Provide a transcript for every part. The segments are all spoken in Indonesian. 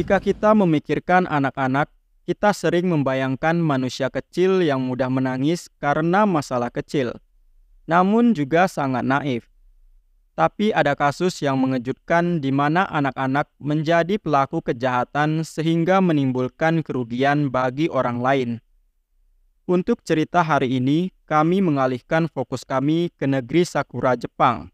Jika kita memikirkan anak-anak, kita sering membayangkan manusia kecil yang mudah menangis karena masalah kecil, namun juga sangat naif. Tapi ada kasus yang mengejutkan di mana anak-anak menjadi pelaku kejahatan sehingga menimbulkan kerugian bagi orang lain. Untuk cerita hari ini, kami mengalihkan fokus kami ke negeri Sakura, Jepang.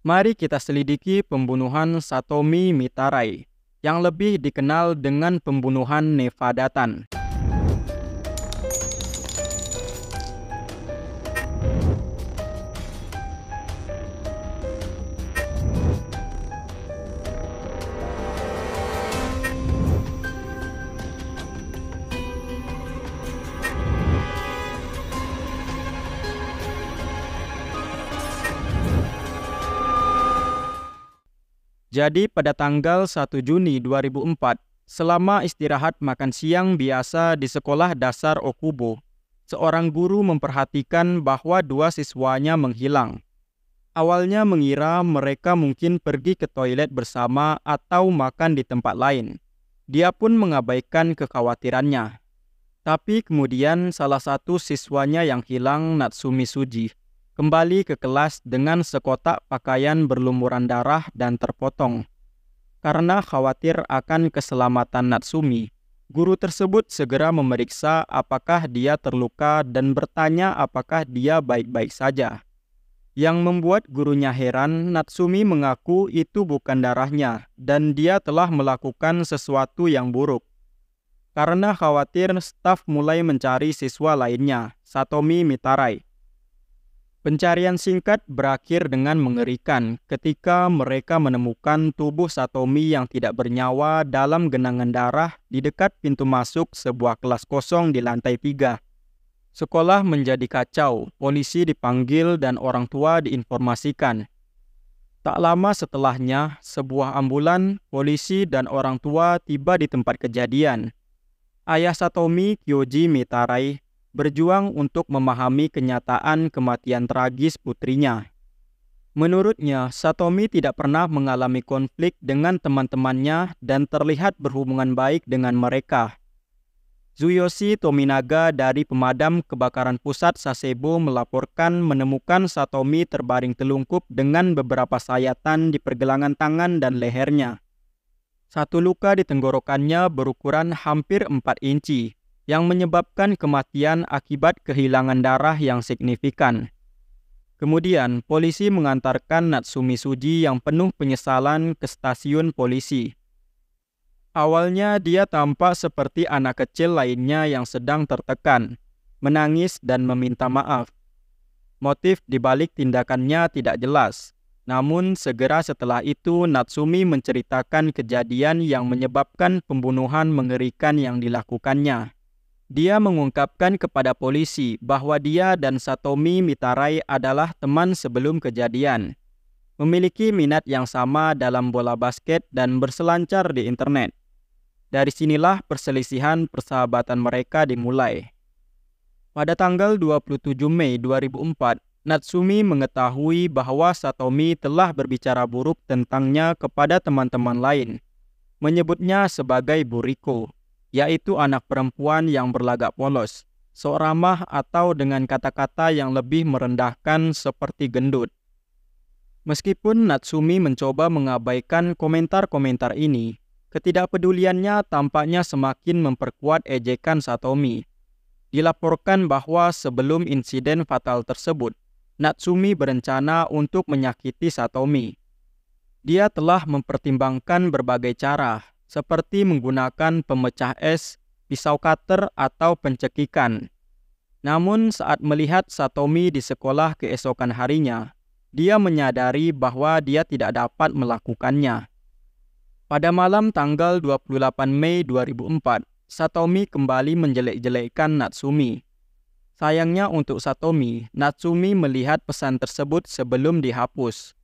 Mari kita selidiki pembunuhan Satomi Mitarai yang lebih dikenal dengan pembunuhan Nevadatan. Jadi pada tanggal 1 Juni 2004, selama istirahat makan siang biasa di sekolah dasar Okubo, seorang guru memperhatikan bahwa dua siswanya menghilang. Awalnya mengira mereka mungkin pergi ke toilet bersama atau makan di tempat lain. Dia pun mengabaikan kekhawatirannya. Tapi kemudian salah satu siswanya yang hilang Natsumi Suji kembali ke kelas dengan sekotak pakaian berlumuran darah dan terpotong. Karena khawatir akan keselamatan Natsumi, guru tersebut segera memeriksa apakah dia terluka dan bertanya apakah dia baik-baik saja. Yang membuat gurunya heran, Natsumi mengaku itu bukan darahnya dan dia telah melakukan sesuatu yang buruk. Karena khawatir, staf mulai mencari siswa lainnya, Satomi Mitarai, Pencarian singkat berakhir dengan mengerikan ketika mereka menemukan tubuh Satomi yang tidak bernyawa dalam genangan darah di dekat pintu masuk sebuah kelas kosong di lantai tiga. Sekolah menjadi kacau, polisi dipanggil dan orang tua diinformasikan. Tak lama setelahnya, sebuah ambulan, polisi, dan orang tua tiba di tempat kejadian. Ayah Satomi, Kyoji Mitarai, berjuang untuk memahami kenyataan kematian tragis putrinya. Menurutnya, Satomi tidak pernah mengalami konflik dengan teman-temannya dan terlihat berhubungan baik dengan mereka. Zuyoshi Tominaga dari pemadam kebakaran pusat Sasebo melaporkan menemukan Satomi terbaring telungkup dengan beberapa sayatan di pergelangan tangan dan lehernya. Satu luka di tenggorokannya berukuran hampir 4 inci, yang menyebabkan kematian akibat kehilangan darah yang signifikan. Kemudian, polisi mengantarkan Natsumi Suji yang penuh penyesalan ke stasiun polisi. Awalnya dia tampak seperti anak kecil lainnya yang sedang tertekan, menangis dan meminta maaf. Motif dibalik tindakannya tidak jelas. Namun segera setelah itu Natsumi menceritakan kejadian yang menyebabkan pembunuhan mengerikan yang dilakukannya. Dia mengungkapkan kepada polisi bahwa dia dan Satomi Mitarai adalah teman sebelum kejadian, memiliki minat yang sama dalam bola basket dan berselancar di internet. Dari sinilah perselisihan persahabatan mereka dimulai. Pada tanggal 27 Mei 2004, Natsumi mengetahui bahwa Satomi telah berbicara buruk tentangnya kepada teman-teman lain, menyebutnya sebagai buriko yaitu anak perempuan yang berlagak polos, seoramah atau dengan kata-kata yang lebih merendahkan seperti gendut. Meskipun Natsumi mencoba mengabaikan komentar-komentar ini, ketidakpeduliannya tampaknya semakin memperkuat ejekan Satomi. Dilaporkan bahwa sebelum insiden fatal tersebut, Natsumi berencana untuk menyakiti Satomi. Dia telah mempertimbangkan berbagai cara, seperti menggunakan pemecah es, pisau cutter, atau pencekikan. Namun saat melihat Satomi di sekolah keesokan harinya, dia menyadari bahwa dia tidak dapat melakukannya. Pada malam tanggal 28 Mei 2004, Satomi kembali menjelek-jelekkan Natsumi. Sayangnya untuk Satomi, Natsumi melihat pesan tersebut sebelum dihapus.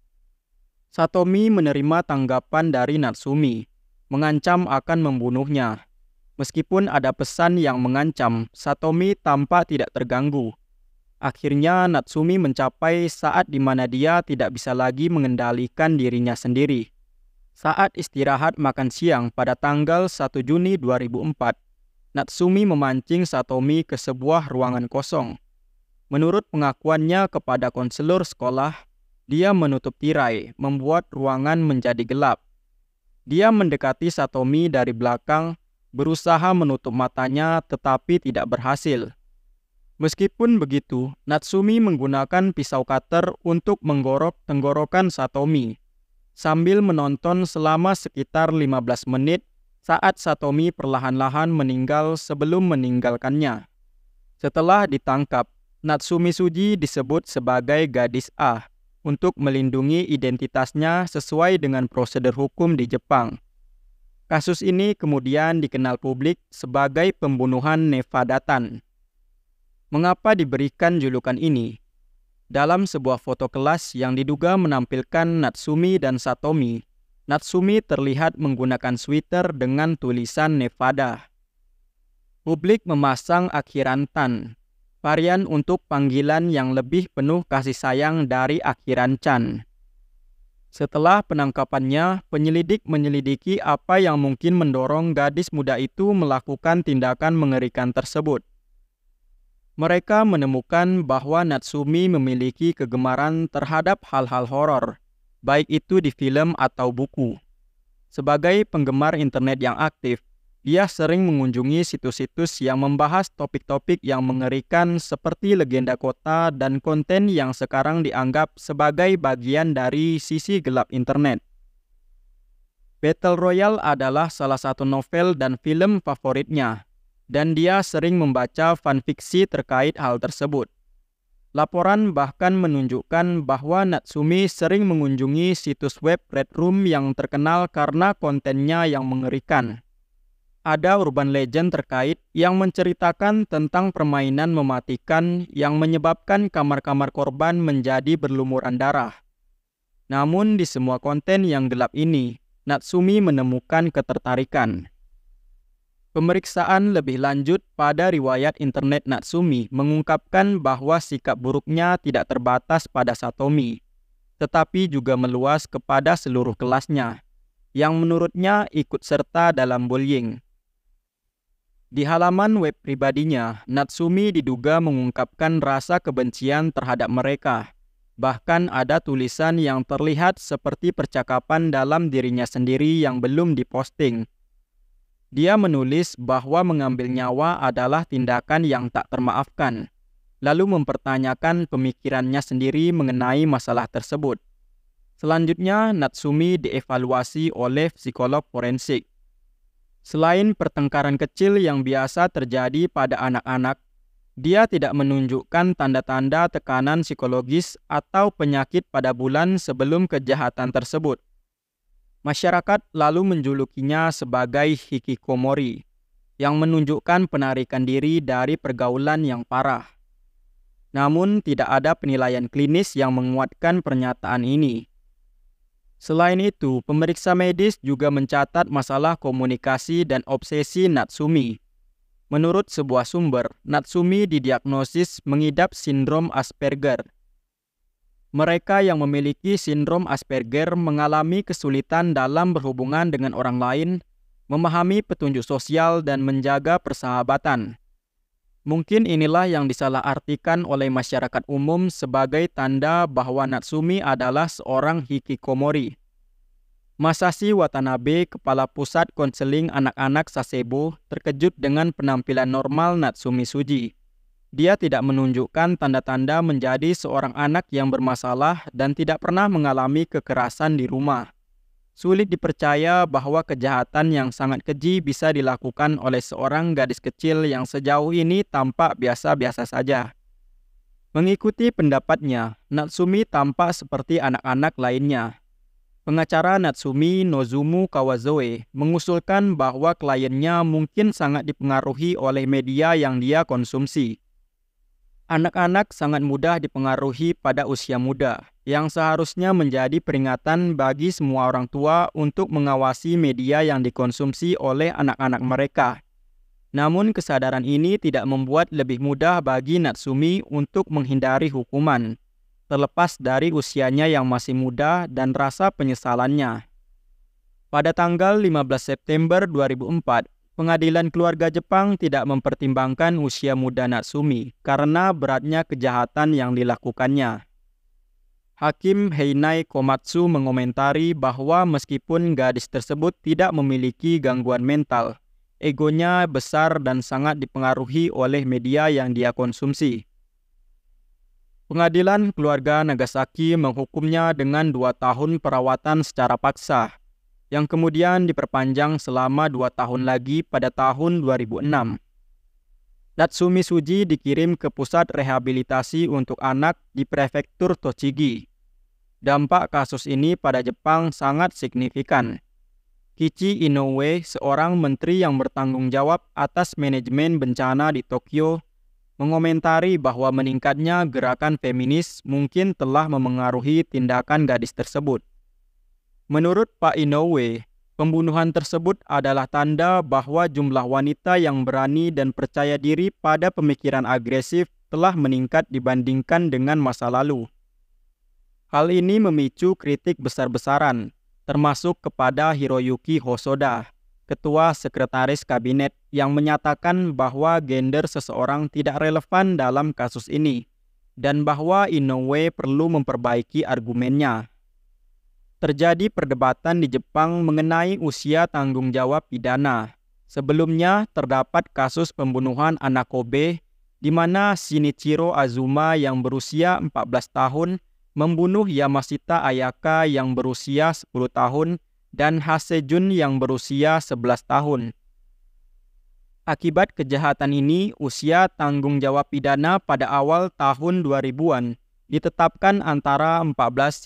Satomi menerima tanggapan dari Natsumi mengancam akan membunuhnya. Meskipun ada pesan yang mengancam, Satomi tampak tidak terganggu. Akhirnya Natsumi mencapai saat di mana dia tidak bisa lagi mengendalikan dirinya sendiri. Saat istirahat makan siang pada tanggal 1 Juni 2004, Natsumi memancing Satomi ke sebuah ruangan kosong. Menurut pengakuannya kepada konselor sekolah, dia menutup tirai, membuat ruangan menjadi gelap. Dia mendekati Satomi dari belakang, berusaha menutup matanya tetapi tidak berhasil. Meskipun begitu, Natsumi menggunakan pisau cutter untuk menggorok tenggorokan Satomi. Sambil menonton selama sekitar 15 menit saat Satomi perlahan-lahan meninggal sebelum meninggalkannya. Setelah ditangkap, Natsumi Suji disebut sebagai gadis A untuk melindungi identitasnya sesuai dengan prosedur hukum di Jepang. Kasus ini kemudian dikenal publik sebagai pembunuhan Nevadatan. Mengapa diberikan julukan ini? Dalam sebuah foto kelas yang diduga menampilkan Natsumi dan Satomi, Natsumi terlihat menggunakan sweater dengan tulisan Nevada. Publik memasang akhiran tan varian untuk panggilan yang lebih penuh kasih sayang dari akhiran Chan. Setelah penangkapannya, penyelidik menyelidiki apa yang mungkin mendorong gadis muda itu melakukan tindakan mengerikan tersebut. Mereka menemukan bahwa Natsumi memiliki kegemaran terhadap hal-hal horor, baik itu di film atau buku. Sebagai penggemar internet yang aktif, ia sering mengunjungi situs-situs yang membahas topik-topik yang mengerikan seperti legenda kota dan konten yang sekarang dianggap sebagai bagian dari sisi gelap internet. Battle Royale adalah salah satu novel dan film favoritnya, dan dia sering membaca fanfiksi terkait hal tersebut. Laporan bahkan menunjukkan bahwa Natsumi sering mengunjungi situs web Red Room yang terkenal karena kontennya yang mengerikan ada urban legend terkait yang menceritakan tentang permainan mematikan yang menyebabkan kamar-kamar korban menjadi berlumuran darah. Namun di semua konten yang gelap ini, Natsumi menemukan ketertarikan. Pemeriksaan lebih lanjut pada riwayat internet Natsumi mengungkapkan bahwa sikap buruknya tidak terbatas pada Satomi, tetapi juga meluas kepada seluruh kelasnya, yang menurutnya ikut serta dalam bullying. Di halaman web pribadinya, Natsumi diduga mengungkapkan rasa kebencian terhadap mereka. Bahkan ada tulisan yang terlihat seperti percakapan dalam dirinya sendiri yang belum diposting. Dia menulis bahwa mengambil nyawa adalah tindakan yang tak termaafkan, lalu mempertanyakan pemikirannya sendiri mengenai masalah tersebut. Selanjutnya, Natsumi dievaluasi oleh psikolog forensik Selain pertengkaran kecil yang biasa terjadi pada anak-anak, dia tidak menunjukkan tanda-tanda tekanan psikologis atau penyakit pada bulan sebelum kejahatan tersebut. Masyarakat lalu menjulukinya sebagai hikikomori, yang menunjukkan penarikan diri dari pergaulan yang parah. Namun, tidak ada penilaian klinis yang menguatkan pernyataan ini. Selain itu, pemeriksa medis juga mencatat masalah komunikasi dan obsesi Natsumi. Menurut sebuah sumber, Natsumi didiagnosis mengidap sindrom Asperger. Mereka yang memiliki sindrom Asperger mengalami kesulitan dalam berhubungan dengan orang lain, memahami petunjuk sosial, dan menjaga persahabatan. Mungkin inilah yang disalahartikan oleh masyarakat umum sebagai tanda bahwa Natsumi adalah seorang hikikomori. Masashi Watanabe, kepala pusat konseling anak-anak Sasebo, terkejut dengan penampilan normal Natsumi Suji. Dia tidak menunjukkan tanda-tanda menjadi seorang anak yang bermasalah dan tidak pernah mengalami kekerasan di rumah. Sulit dipercaya bahwa kejahatan yang sangat keji bisa dilakukan oleh seorang gadis kecil yang sejauh ini tampak biasa-biasa saja. Mengikuti pendapatnya, Natsumi tampak seperti anak-anak lainnya. Pengacara Natsumi Nozumu Kawazoe mengusulkan bahwa kliennya mungkin sangat dipengaruhi oleh media yang dia konsumsi. Anak-anak sangat mudah dipengaruhi pada usia muda, yang seharusnya menjadi peringatan bagi semua orang tua untuk mengawasi media yang dikonsumsi oleh anak-anak mereka. Namun, kesadaran ini tidak membuat lebih mudah bagi Natsumi untuk menghindari hukuman, terlepas dari usianya yang masih muda dan rasa penyesalannya. Pada tanggal 15 September 2004, pengadilan keluarga Jepang tidak mempertimbangkan usia muda Natsumi karena beratnya kejahatan yang dilakukannya. Hakim Heinai Komatsu mengomentari bahwa meskipun gadis tersebut tidak memiliki gangguan mental, egonya besar dan sangat dipengaruhi oleh media yang dia konsumsi. Pengadilan keluarga Nagasaki menghukumnya dengan dua tahun perawatan secara paksa, yang kemudian diperpanjang selama dua tahun lagi pada tahun 2006. Natsumi Suji dikirim ke pusat rehabilitasi untuk anak di prefektur Tochigi, dampak kasus ini pada Jepang sangat signifikan. Kichi Inoue, seorang menteri yang bertanggung jawab atas manajemen bencana di Tokyo, mengomentari bahwa meningkatnya gerakan feminis mungkin telah memengaruhi tindakan gadis tersebut. Menurut Pak Inoue, Pembunuhan tersebut adalah tanda bahwa jumlah wanita yang berani dan percaya diri pada pemikiran agresif telah meningkat dibandingkan dengan masa lalu. Hal ini memicu kritik besar-besaran, termasuk kepada Hiroyuki Hosoda, ketua sekretaris kabinet yang menyatakan bahwa gender seseorang tidak relevan dalam kasus ini dan bahwa Inoue perlu memperbaiki argumennya. Terjadi perdebatan di Jepang mengenai usia tanggung jawab pidana. Sebelumnya terdapat kasus pembunuhan anak Kobe di mana Shinichiro Azuma yang berusia 14 tahun membunuh Yamashita Ayaka yang berusia 10 tahun dan Hasejun yang berusia 11 tahun. Akibat kejahatan ini, usia tanggung jawab pidana pada awal tahun 2000-an ditetapkan antara 14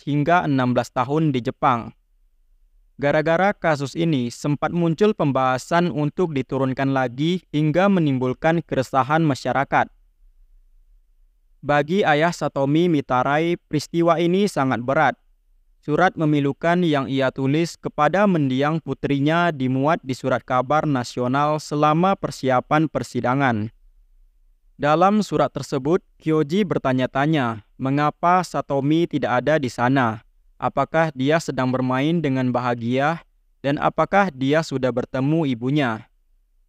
hingga 16 tahun di Jepang. Gara-gara kasus ini sempat muncul pembahasan untuk diturunkan lagi hingga menimbulkan keresahan masyarakat. Bagi ayah Satomi Mitarai, peristiwa ini sangat berat. Surat memilukan yang ia tulis kepada mendiang putrinya dimuat di surat kabar nasional selama persiapan persidangan. Dalam surat tersebut, Kyoji bertanya-tanya mengapa Satomi tidak ada di sana. Apakah dia sedang bermain dengan bahagia dan apakah dia sudah bertemu ibunya?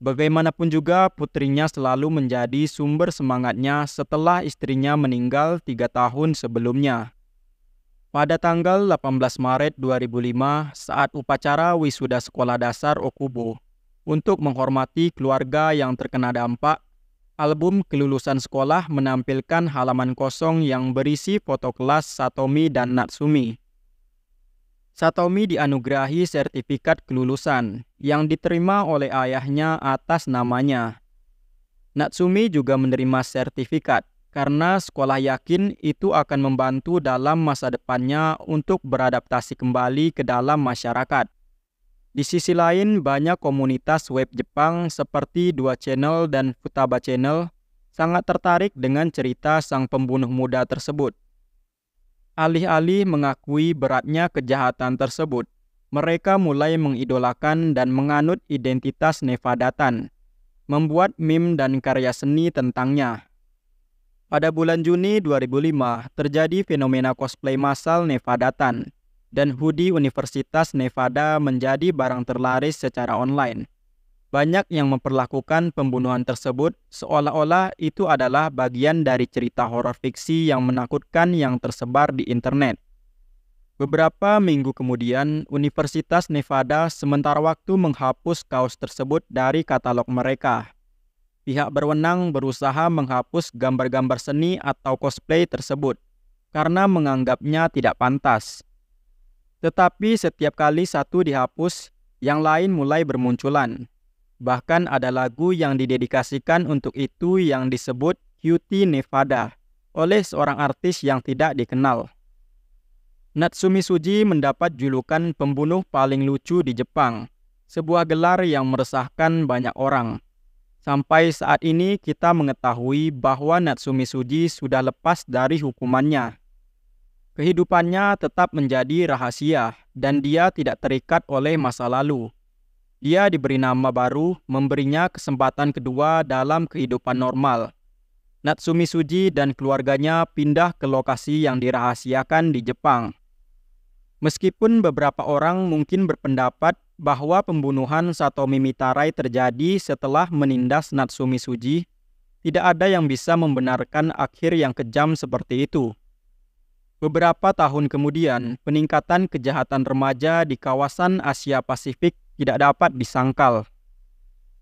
Bagaimanapun juga, putrinya selalu menjadi sumber semangatnya setelah istrinya meninggal tiga tahun sebelumnya. Pada tanggal 18 Maret 2005, saat upacara wisuda sekolah dasar Okubo, untuk menghormati keluarga yang terkena dampak, album kelulusan sekolah menampilkan halaman kosong yang berisi foto kelas Satomi dan Natsumi. Satomi dianugerahi sertifikat kelulusan yang diterima oleh ayahnya atas namanya. Natsumi juga menerima sertifikat karena sekolah yakin itu akan membantu dalam masa depannya untuk beradaptasi kembali ke dalam masyarakat. Di sisi lain, banyak komunitas web Jepang seperti Dua Channel dan Futaba Channel sangat tertarik dengan cerita sang pembunuh muda tersebut. Alih-alih mengakui beratnya kejahatan tersebut, mereka mulai mengidolakan dan menganut identitas Nevadatan, membuat meme dan karya seni tentangnya. Pada bulan Juni 2005, terjadi fenomena cosplay massal Nevadatan, dan hoodie Universitas Nevada menjadi barang terlaris secara online. Banyak yang memperlakukan pembunuhan tersebut seolah-olah itu adalah bagian dari cerita horor fiksi yang menakutkan yang tersebar di internet. Beberapa minggu kemudian, Universitas Nevada sementara waktu menghapus kaos tersebut dari katalog mereka. Pihak berwenang berusaha menghapus gambar-gambar seni atau cosplay tersebut karena menganggapnya tidak pantas. Tetapi setiap kali satu dihapus, yang lain mulai bermunculan. Bahkan ada lagu yang didedikasikan untuk itu yang disebut Cutie Nevada oleh seorang artis yang tidak dikenal. Natsumi Suji mendapat julukan pembunuh paling lucu di Jepang, sebuah gelar yang meresahkan banyak orang. Sampai saat ini kita mengetahui bahwa Natsumi Suji sudah lepas dari hukumannya Kehidupannya tetap menjadi rahasia, dan dia tidak terikat oleh masa lalu. Dia diberi nama baru, memberinya kesempatan kedua dalam kehidupan normal. Natsumi Suji dan keluarganya pindah ke lokasi yang dirahasiakan di Jepang. Meskipun beberapa orang mungkin berpendapat bahwa pembunuhan Satomi Mitarai terjadi setelah menindas Natsumi Suji, tidak ada yang bisa membenarkan akhir yang kejam seperti itu. Beberapa tahun kemudian, peningkatan kejahatan remaja di kawasan Asia Pasifik tidak dapat disangkal.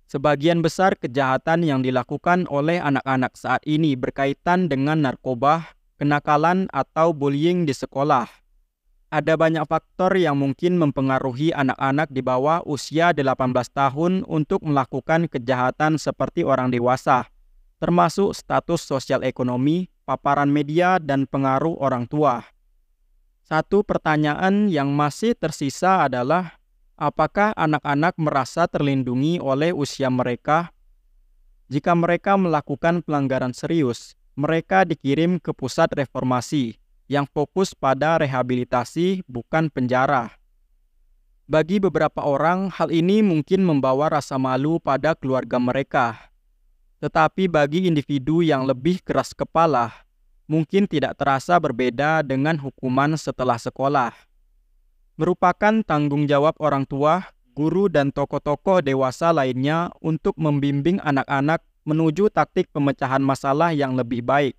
Sebagian besar kejahatan yang dilakukan oleh anak-anak saat ini berkaitan dengan narkoba, kenakalan, atau bullying di sekolah. Ada banyak faktor yang mungkin mempengaruhi anak-anak di bawah usia 18 tahun untuk melakukan kejahatan seperti orang dewasa, termasuk status sosial ekonomi, paparan media, dan pengaruh orang tua. Satu pertanyaan yang masih tersisa adalah apakah anak-anak merasa terlindungi oleh usia mereka? Jika mereka melakukan pelanggaran serius, mereka dikirim ke pusat reformasi yang fokus pada rehabilitasi, bukan penjara. Bagi beberapa orang, hal ini mungkin membawa rasa malu pada keluarga mereka. Tetapi bagi individu yang lebih keras kepala, mungkin tidak terasa berbeda dengan hukuman setelah sekolah merupakan tanggung jawab orang tua, guru, dan tokoh-tokoh dewasa lainnya untuk membimbing anak-anak menuju taktik pemecahan masalah yang lebih baik.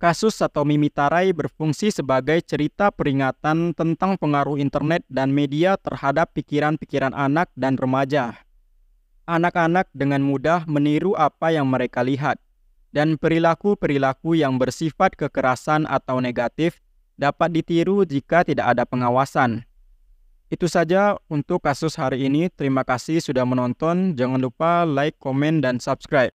Kasus Satomi Mitarai berfungsi sebagai cerita peringatan tentang pengaruh internet dan media terhadap pikiran-pikiran anak dan remaja. Anak-anak dengan mudah meniru apa yang mereka lihat, dan perilaku-perilaku yang bersifat kekerasan atau negatif dapat ditiru jika tidak ada pengawasan. Itu saja untuk kasus hari ini. Terima kasih sudah menonton. Jangan lupa like, komen, dan subscribe.